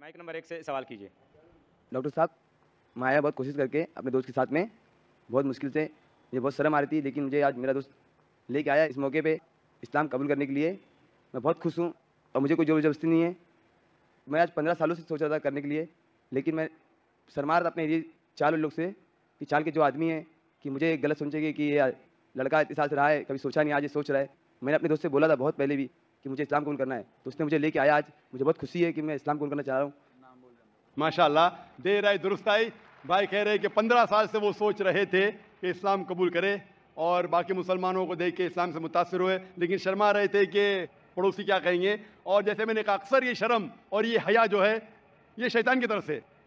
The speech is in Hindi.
माइक नंबर एक से सवाल कीजिए डॉक्टर साहब माया बहुत कोशिश करके अपने दोस्त के साथ में बहुत मुश्किल से मुझे बहुत शर्म आ रही थी लेकिन मुझे आज मेरा दोस्त लेके आया इस मौके पे इस्लाम कबूल करने के लिए मैं बहुत खुश हूँ और मुझे कोई जोर जबरदस्ती नहीं है मैं आज पंद्रह सालों से सोच रहा था करने के लिए लेकिन मैं शर्मा रहा अपने ये चार लोग से कि चाल के जो आदमी है कि मुझे गलत सोचेंगे कि ये लड़का इतने साल से रहा है कभी सोचा नहीं आज ये सोच रहा है मैंने अपने दोस्त से बोला था बहुत पहले भी कि मुझे इस्लाम कबूल करना है तो उसने मुझे लेके आया आज मुझे बहुत खुशी है कि मैं इस्लाम कबूल करना चाह रहा हूँ माशाल्लाह देर आई दुरुस्त आई भाई कह रहे कि पंद्रह साल से वो सोच रहे थे कि इस्लाम कबूल करे और बाकी मुसलमानों को देख के इस्लाम से मुतासर हुए लेकिन शर्मा रहे थे कि पड़ोसी क्या कहेंगे और जैसे मैंने कहा अक्सर ये शर्म और ये हया जो है ये शैतान की तरफ से